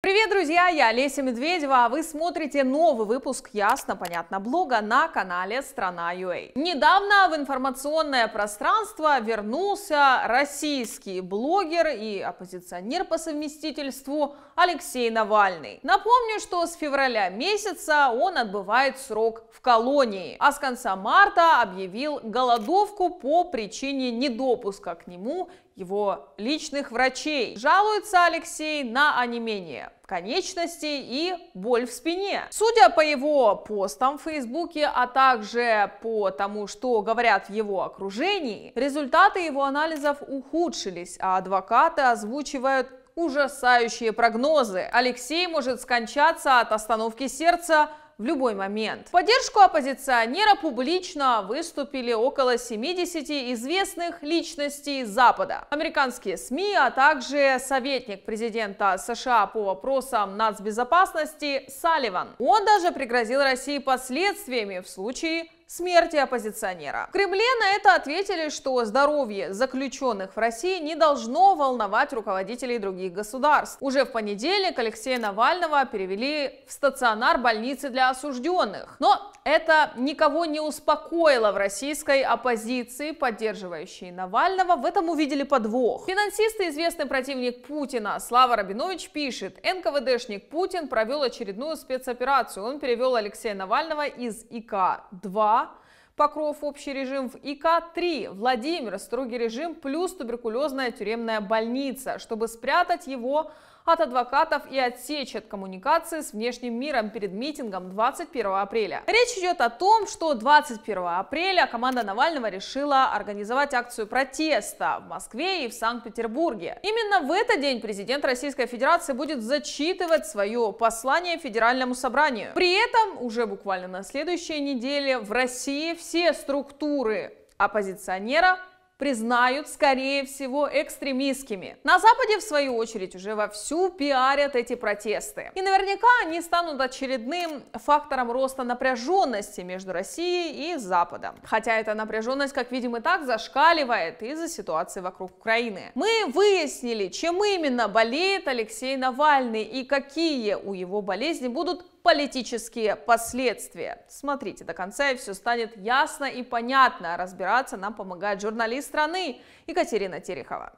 Привет, друзья! Я Олеся Медведева, а вы смотрите новый выпуск «Ясно, понятно» блога на канале Страна UA. Недавно в информационное пространство вернулся российский блогер и оппозиционер по совместительству Алексей Навальный. Напомню, что с февраля месяца он отбывает срок в колонии, а с конца марта объявил голодовку по причине недопуска к нему его личных врачей. Жалуется Алексей на онемение конечностей и боль в спине. Судя по его постам в Фейсбуке, а также по тому, что говорят в его окружении, результаты его анализов ухудшились, а адвокаты озвучивают ужасающие прогнозы. Алексей может скончаться от остановки сердца в любой момент. В поддержку оппозиционера публично выступили около 70 известных личностей Запада, американские СМИ, а также советник президента США по вопросам нацбезопасности Салливан. Он даже пригрозил России последствиями в случае смерти оппозиционера. В Кремле на это ответили, что здоровье заключенных в России не должно волновать руководителей других государств. Уже в понедельник Алексея Навального перевели в стационар больницы для осужденных. Но это никого не успокоило в российской оппозиции, поддерживающей Навального. В этом увидели подвох. Финансист и известный противник Путина Слава Рабинович пишет, НКВДшник Путин провел очередную спецоперацию. Он перевел Алексея Навального из ИК-2 Покров общий режим в ИК-3, Владимир строгий режим плюс туберкулезная тюремная больница. Чтобы спрятать его от адвокатов и отсечь от коммуникации с внешним миром перед митингом 21 апреля. Речь идет о том, что 21 апреля команда Навального решила организовать акцию протеста в Москве и в Санкт-Петербурге. Именно в этот день президент Российской Федерации будет зачитывать свое послание Федеральному собранию. При этом уже буквально на следующей неделе в России все структуры оппозиционера признают, скорее всего, экстремистскими. На Западе, в свою очередь, уже вовсю пиарят эти протесты. И наверняка они станут очередным фактором роста напряженности между Россией и Западом. Хотя эта напряженность, как видим, и так зашкаливает из-за ситуации вокруг Украины. Мы выяснили, чем именно болеет Алексей Навальный и какие у его болезни будут политические последствия. Смотрите до конца, и все станет ясно и понятно. Разбираться нам помогает журналист страны Екатерина Терехова.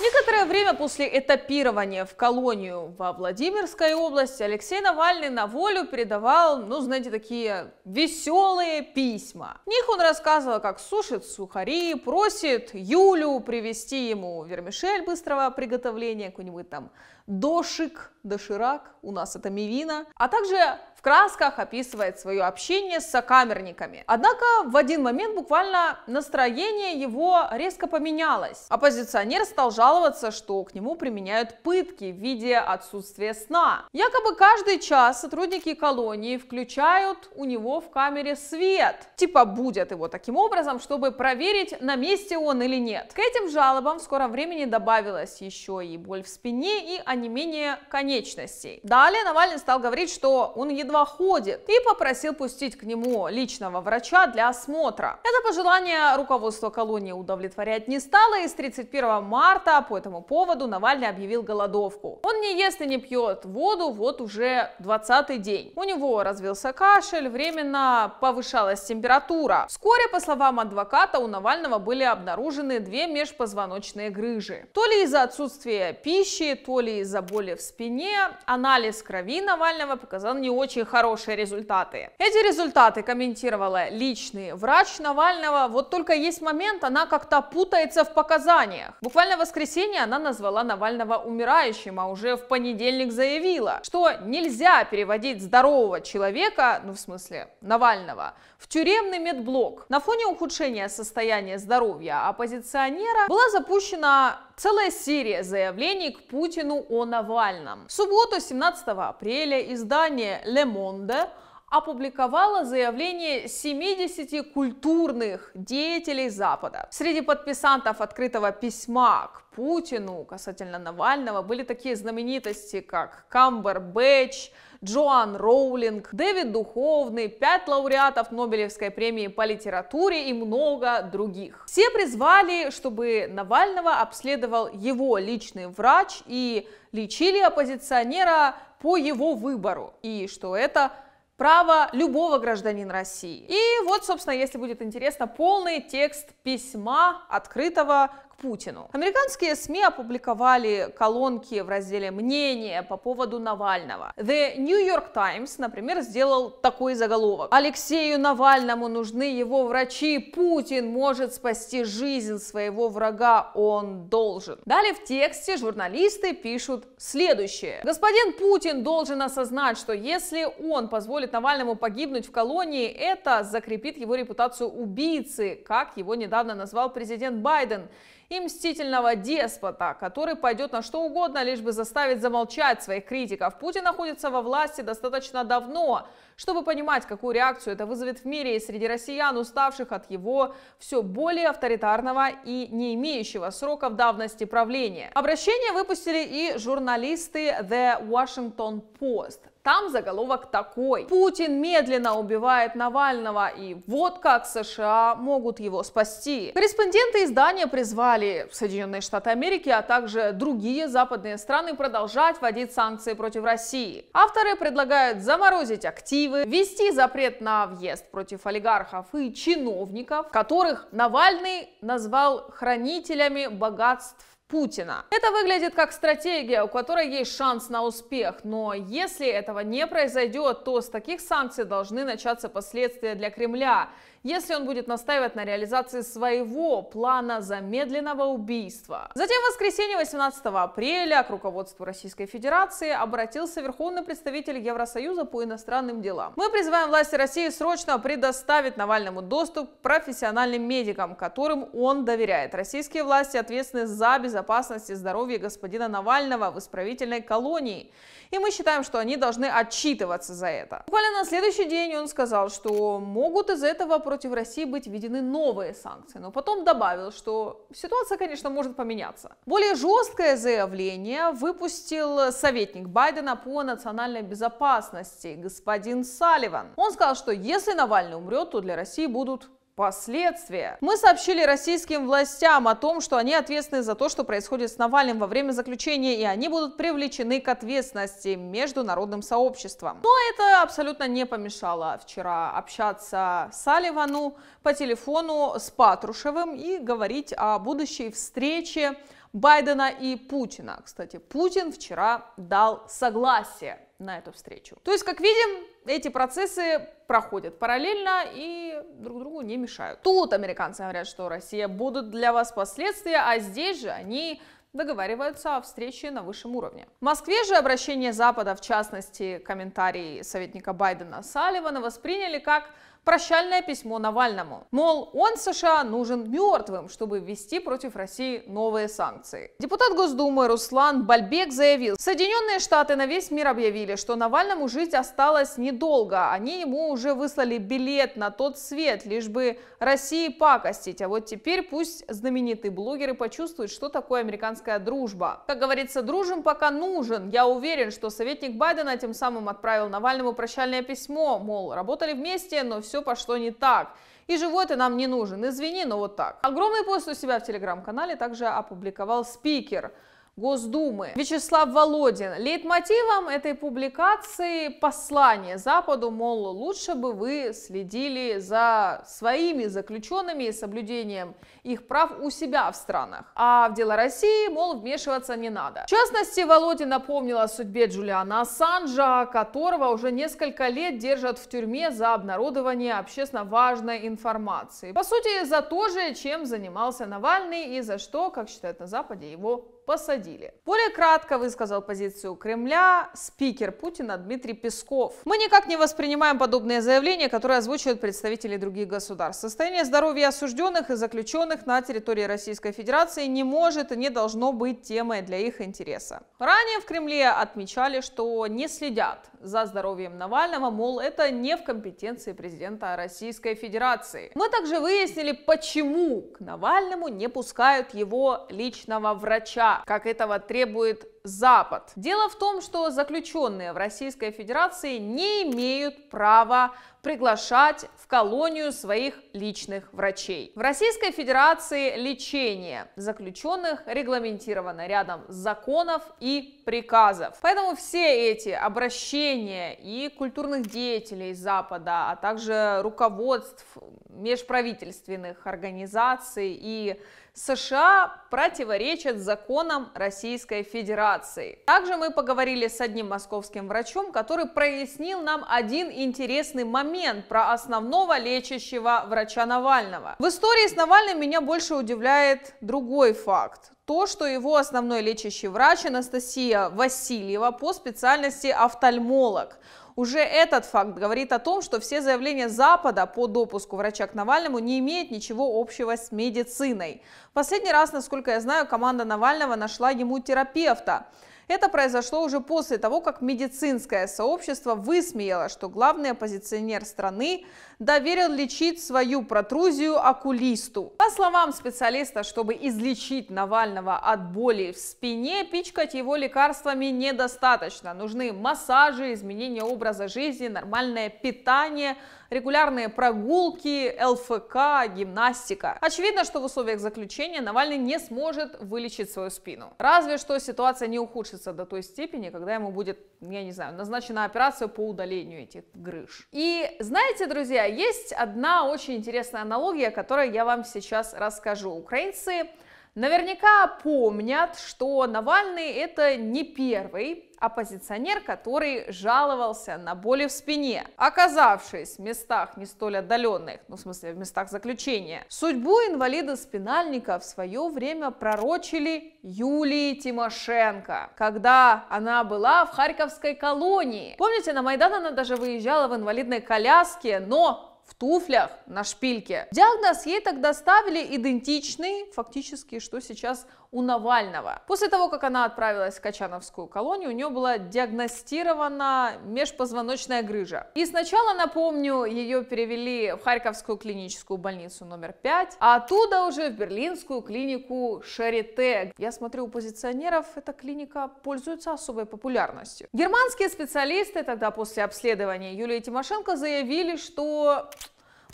Некоторое время после этапирования в колонию во Владимирской области Алексей Навальный на волю передавал, ну, знаете, такие веселые письма. В них он рассказывал, как сушит сухари, просит Юлю привезти ему вермишель быстрого приготовления, какую-нибудь там дошик, доширак, у нас это мивина, а также в красках описывает свое общение с сокамерниками. Однако в один момент буквально настроение его резко поменялось. Оппозиционер стал жаловаться, что к нему применяют пытки в виде отсутствия сна. Якобы каждый час сотрудники колонии включают у него в камере свет, типа будят его таким образом, чтобы проверить, на месте он или нет. К этим жалобам в скором времени добавилась еще и боль в спине и онемение а конечностей. Далее Навальный стал говорить, что он едва ходит и попросил пустить к нему личного врача для осмотра. Это пожелание руководство колонии удовлетворять не стало, и с 31 марта по этому поводу Навальный объявил голодовку. Он не ест и не пьет воду вот уже 20 день. У него развился кашель, временно повышалась температура. Вскоре, по словам адвоката, у Навального были обнаружены две межпозвоночные грыжи. То ли из-за отсутствия пищи, то ли из-за боли в спине. Анализ крови Навального показал не очень хорошие результаты. Эти результаты комментировала личный врач Навального. Вот только есть момент, она как-то путается в показаниях. Буквально в воскресенье она назвала Навального умирающим, а уже в понедельник заявила, что нельзя переводить здорового человека, ну в смысле Навального, в тюремный медблок. На фоне ухудшения состояния здоровья оппозиционера была запущена Целая серия заявлений к Путину о Навальном. В субботу, 17 апреля, издание Le Monde опубликовала заявление 70 культурных деятелей Запада. Среди подписантов открытого письма к Путину касательно Навального были такие знаменитости, как Камбер Бэтч, Джоан Роулинг, Дэвид Духовный, пять лауреатов Нобелевской премии по литературе и много других. Все призвали, чтобы Навального обследовал его личный врач и лечили оппозиционера по его выбору, и что это право любого гражданина России. И вот, собственно, если будет интересно, полный текст письма открытого Путину. Американские СМИ опубликовали колонки в разделе «Мнение» по поводу Навального. The New York Times, например, сделал такой заголовок. Алексею Навальному нужны его врачи, Путин может спасти жизнь своего врага, он должен. Далее в тексте журналисты пишут следующее. Господин Путин должен осознать, что если он позволит Навальному погибнуть в колонии, это закрепит его репутацию убийцы, как его недавно назвал президент Байден и мстительного деспота, который пойдет на что угодно, лишь бы заставить замолчать своих критиков. Путин находится во власти достаточно давно, чтобы понимать, какую реакцию это вызовет в мире и среди россиян, уставших от его все более авторитарного и не имеющего сроков давности правления. Обращение выпустили и журналисты The Washington Post. Там заголовок такой. Путин медленно убивает Навального, и вот как США могут его спасти. Корреспонденты издания призвали Соединенные Штаты Америки, а также другие западные страны продолжать вводить санкции против России. Авторы предлагают заморозить активы, ввести запрет на въезд против олигархов и чиновников, которых Навальный назвал хранителями богатств Путина. Это выглядит как стратегия, у которой есть шанс на успех, но если этого не произойдет, то с таких санкций должны начаться последствия для Кремля если он будет настаивать на реализации своего плана замедленного убийства. Затем в воскресенье 18 апреля к руководству Российской Федерации обратился верховный представитель Евросоюза по иностранным делам. Мы призываем власти России срочно предоставить Навальному доступ к профессиональным медикам, которым он доверяет. Российские власти ответственны за безопасность и здоровье господина Навального в исправительной колонии. И мы считаем, что они должны отчитываться за это. Буквально на следующий день он сказал, что могут из этого просто против России быть введены новые санкции, но потом добавил, что ситуация, конечно, может поменяться. Более жесткое заявление выпустил советник Байдена по национальной безопасности господин Салливан. Он сказал, что если Навальный умрет, то для России будут последствия. Мы сообщили российским властям о том, что они ответственны за то, что происходит с Навальным во время заключения, и они будут привлечены к ответственности международным сообществом. Но это абсолютно не помешало вчера общаться с Салливану по телефону с Патрушевым и говорить о будущей встрече Байдена и Путина. Кстати, Путин вчера дал согласие на эту встречу. То есть, как видим, эти процессы проходят параллельно и друг другу не мешают. Тут американцы говорят, что Россия будут для вас последствия, а здесь же они договариваются о встрече на высшем уровне. В Москве же обращение Запада, в частности, комментарии советника Байдена Салливана, восприняли как прощальное письмо Навальному. Мол, он США нужен мертвым, чтобы ввести против России новые санкции. Депутат Госдумы Руслан Бальбек заявил, Соединенные Штаты на весь мир объявили, что Навальному жить осталось недолго. Они ему уже выслали билет на тот свет, лишь бы России пакостить. А вот теперь пусть знаменитые блогеры почувствуют, что такое американская дружба. Как говорится, дружим пока нужен. Я уверен, что советник Байдена тем самым отправил Навальному прощальное письмо, мол, работали вместе, но все все пошло не так. И живой ты нам не нужен, извини, но вот так. Огромный пост у себя в телеграм-канале также опубликовал спикер – Госдумы. Вячеслав Володин. Лейтмотивом этой публикации послание Западу, мол, лучше бы вы следили за своими заключенными и соблюдением их прав у себя в странах, а в дело России, мол, вмешиваться не надо. В частности, Володин напомнил о судьбе Джулиана Ассанжа, которого уже несколько лет держат в тюрьме за обнародование общественно важной информации. По сути, за то же, чем занимался Навальный и за что, как считают на Западе, его посадили. Более кратко высказал позицию Кремля спикер Путина Дмитрий Песков. Мы никак не воспринимаем подобные заявления, которые озвучивают представители других государств. Состояние здоровья осужденных и заключенных на территории Российской Федерации не может и не должно быть темой для их интереса. Ранее в Кремле отмечали, что не следят за здоровьем Навального, мол, это не в компетенции президента Российской Федерации. Мы также выяснили, почему к Навальному не пускают его личного врача как этого требует Запад. Дело в том, что заключенные в Российской Федерации не имеют права приглашать в колонию своих личных врачей. В Российской Федерации лечение заключенных регламентировано рядом законов и приказов. Поэтому все эти обращения и культурных деятелей Запада, а также руководств межправительственных организаций и США противоречат законам Российской Федерации ситуацией. Также мы поговорили с одним московским врачом, который прояснил нам один интересный момент про основного лечащего врача Навального. В истории с Навальным меня больше удивляет другой факт. То, что его основной лечащий врач Анастасия Васильева по специальности офтальмолог – уже этот факт говорит о том, что все заявления Запада по допуску врача к Навальному не имеют ничего общего с медициной. последний раз, насколько я знаю, команда Навального нашла ему терапевта. Это произошло уже после того, как медицинское сообщество высмеяло, что главный оппозиционер страны доверил лечить свою протрузию окулисту. По словам специалиста, чтобы излечить Навального от боли в спине, пичкать его лекарствами недостаточно. Нужны массажи, изменение образа жизни, нормальное питание, регулярные прогулки, ЛФК, гимнастика. Очевидно, что в условиях заключения Навальный не сможет вылечить свою спину. Разве что ситуация не ухудшится до той степени, когда ему будет, я не знаю, назначена операция по удалению этих грыж. И знаете, друзья, есть одна очень интересная аналогия, которую я вам сейчас расскажу. Украинцы наверняка помнят, что Навальный это не первый оппозиционер, который жаловался на боли в спине, оказавшись в местах не столь отдаленных, ну в смысле в местах заключения. Судьбу инвалида-спинальника в свое время пророчили Юлии Тимошенко, когда она была в Харьковской колонии. Помните, на Майдан она даже выезжала в инвалидной коляске, но в туфлях на шпильке. Диагноз ей тогда ставили идентичный, фактически, что сейчас у Навального. После того, как она отправилась в Качановскую колонию, у нее была диагностирована межпозвоночная грыжа. И сначала, напомню, ее перевели в Харьковскую клиническую больницу номер 5, а оттуда уже в берлинскую клинику Шарите. Я смотрю, у позиционеров эта клиника пользуется особой популярностью. Германские специалисты тогда после обследования Юлии Тимошенко заявили, что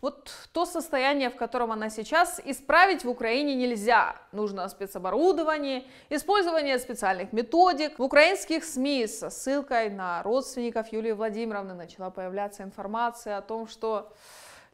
вот то состояние, в котором она сейчас, исправить в Украине нельзя. Нужно спецоборудование, использование специальных методик. В украинских СМИ со ссылкой на родственников Юлии Владимировны начала появляться информация о том, что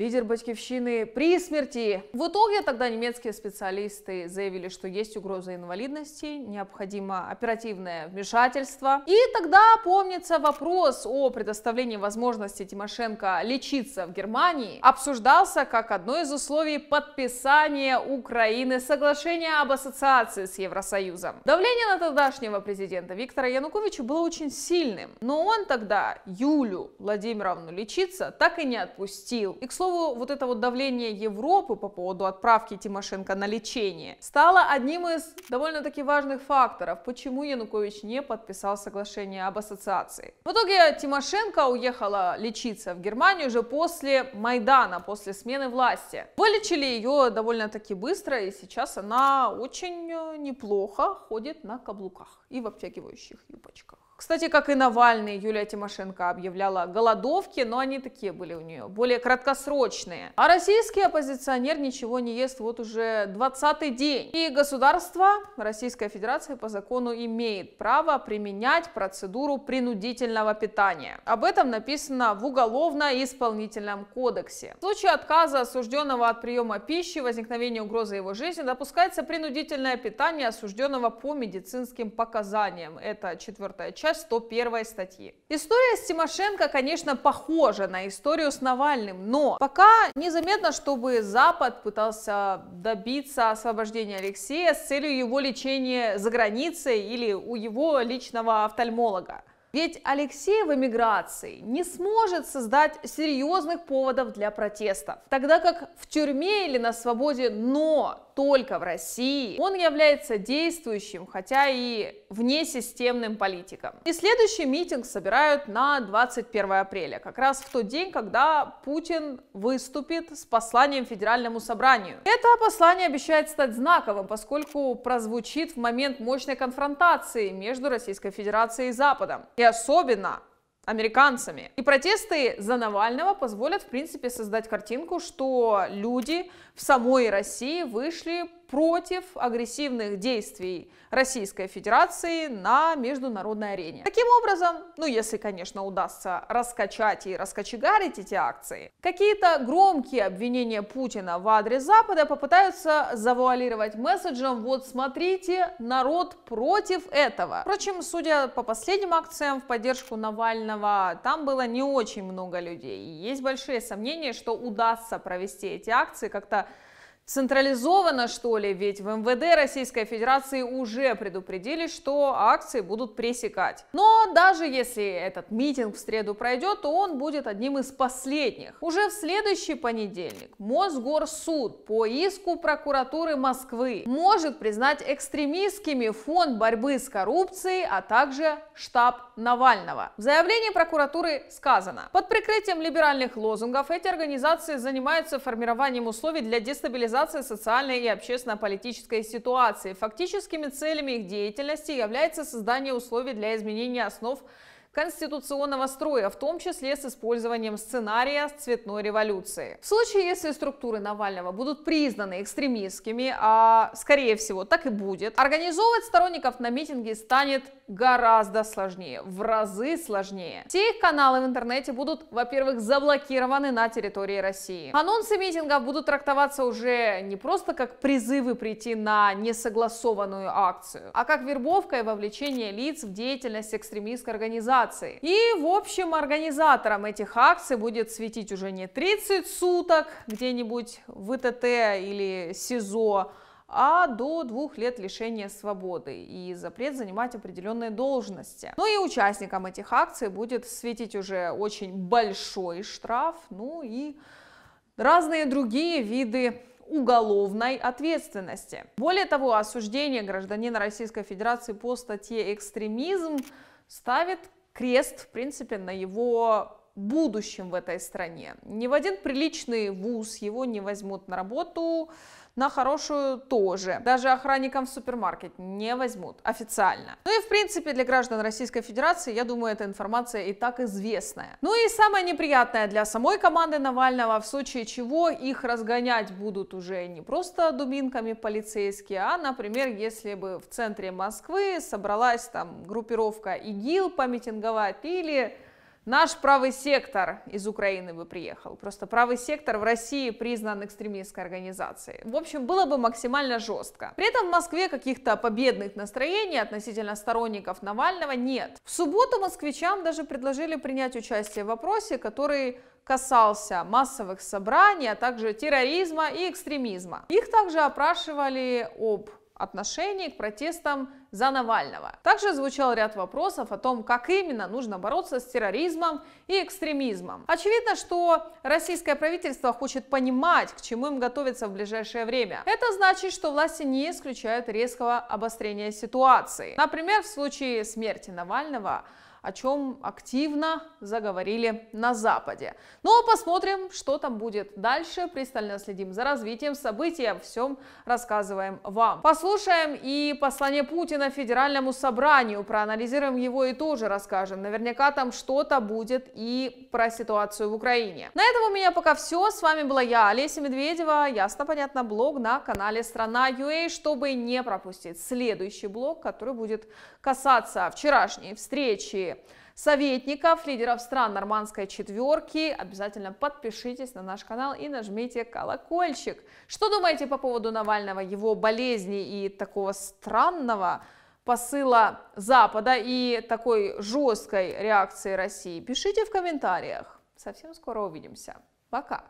лидер батькивщины при смерти. В итоге тогда немецкие специалисты заявили, что есть угроза инвалидности, необходимо оперативное вмешательство. И тогда помнится вопрос о предоставлении возможности Тимошенко лечиться в Германии обсуждался как одно из условий подписания Украины соглашения об ассоциации с Евросоюзом. Давление на тогдашнего президента Виктора Януковича было очень сильным, но он тогда Юлю Владимировну лечиться так и не отпустил. И к слову, слову, вот это вот давление Европы по поводу отправки Тимошенко на лечение стало одним из довольно-таки важных факторов, почему Янукович не подписал соглашение об ассоциации. В итоге Тимошенко уехала лечиться в Германию уже после Майдана, после смены власти. Вылечили ее довольно-таки быстро, и сейчас она очень э, неплохо ходит на каблуках и в обтягивающих юбочках. Кстати, как и Навальный, Юлия Тимошенко объявляла голодовки, но они такие были у нее, более краткосрочные. А российский оппозиционер ничего не ест вот уже 20-й день. И государство, Российской Федерации по закону имеет право применять процедуру принудительного питания. Об этом написано в Уголовно-исполнительном кодексе. В случае отказа осужденного от приема пищи, возникновения угрозы его жизни, допускается принудительное питание осужденного по медицинским показаниям. Это четвертая часть 101 статьи. История с Тимошенко, конечно, похожа на историю с Навальным, но пока незаметно, чтобы Запад пытался добиться освобождения Алексея с целью его лечения за границей или у его личного офтальмолога. Ведь Алексей в эмиграции не сможет создать серьезных поводов для протестов, тогда как в тюрьме или на свободе, но только в России, он является действующим, хотя и внесистемным политиком. И следующий митинг собирают на 21 апреля, как раз в тот день, когда Путин выступит с посланием Федеральному собранию. Это послание обещает стать знаковым, поскольку прозвучит в момент мощной конфронтации между Российской Федерацией и Западом. И особенно американцами. И протесты за Навального позволят, в принципе, создать картинку, что люди в самой России вышли против агрессивных действий Российской Федерации на международной арене. Таким образом, ну если, конечно, удастся раскачать и раскочегарить эти акции, какие-то громкие обвинения Путина в адрес Запада попытаются завуалировать месседжем «Вот смотрите, народ против этого». Впрочем, судя по последним акциям в поддержку Навального, там было не очень много людей. И есть большие сомнения, что удастся провести эти акции как-то централизовано, что ли? Ведь в МВД Российской Федерации уже предупредили, что акции будут пресекать. Но даже если этот митинг в среду пройдет, то он будет одним из последних. Уже в следующий понедельник Мосгорсуд по иску прокуратуры Москвы может признать экстремистскими фонд борьбы с коррупцией, а также штаб Навального. В заявлении прокуратуры сказано, под прикрытием либеральных лозунгов эти организации занимаются формированием условий для дестабилизации стабилизации социальной и общественно-политической ситуации. Фактическими целями их деятельности является создание условий для изменения основ конституционного строя, в том числе с использованием сценария цветной революции. В случае, если структуры Навального будут признаны экстремистскими, а скорее всего так и будет, организовывать сторонников на митинги станет гораздо сложнее, в разы сложнее. Все их каналы в интернете будут, во-первых, заблокированы на территории России. Анонсы митингов будут трактоваться уже не просто как призывы прийти на несогласованную акцию, а как вербовка и вовлечение лиц в деятельность экстремистской организации. И, в общем, организаторам этих акций будет светить уже не 30 суток где-нибудь в ИТТ или СИЗО, а до двух лет лишения свободы и запрет занимать определенные должности. Ну и участникам этих акций будет светить уже очень большой штраф, ну и разные другие виды уголовной ответственности. Более того, осуждение гражданина Российской Федерации по статье «экстремизм» ставит крест, в принципе, на его будущем в этой стране. Ни в один приличный вуз его не возьмут на работу, на хорошую тоже. Даже охранникам в супермаркет не возьмут официально. Ну и в принципе для граждан Российской Федерации, я думаю, эта информация и так известная. Ну и самое неприятное для самой команды Навального, в случае чего их разгонять будут уже не просто дубинками полицейские, а, например, если бы в центре Москвы собралась там группировка ИГИЛ помитинговать или Наш правый сектор из Украины бы приехал. Просто правый сектор в России признан экстремистской организацией. В общем, было бы максимально жестко. При этом в Москве каких-то победных настроений относительно сторонников Навального нет. В субботу москвичам даже предложили принять участие в вопросе, который касался массовых собраний, а также терроризма и экстремизма. Их также опрашивали об отношений к протестам за Навального. Также звучал ряд вопросов о том, как именно нужно бороться с терроризмом и экстремизмом. Очевидно, что российское правительство хочет понимать, к чему им готовиться в ближайшее время. Это значит, что власти не исключают резкого обострения ситуации. Например, в случае смерти Навального – о чем активно заговорили на Западе. Ну а посмотрим, что там будет дальше. Пристально следим за развитием событий, обо всем рассказываем вам. Послушаем и послание Путина Федеральному собранию, проанализируем его и тоже расскажем. Наверняка там что-то будет и про ситуацию в Украине. На этом у меня пока все. С вами была я, Олеся Медведева. Ясно, понятно, блог на канале Страна UA, чтобы не пропустить следующий блог, который будет касаться вчерашней встречи советников, лидеров стран Нормандской четверки. Обязательно подпишитесь на наш канал и нажмите колокольчик. Что думаете по поводу Навального, его болезни и такого странного посыла Запада и такой жесткой реакции России? Пишите в комментариях. Совсем скоро увидимся. Пока!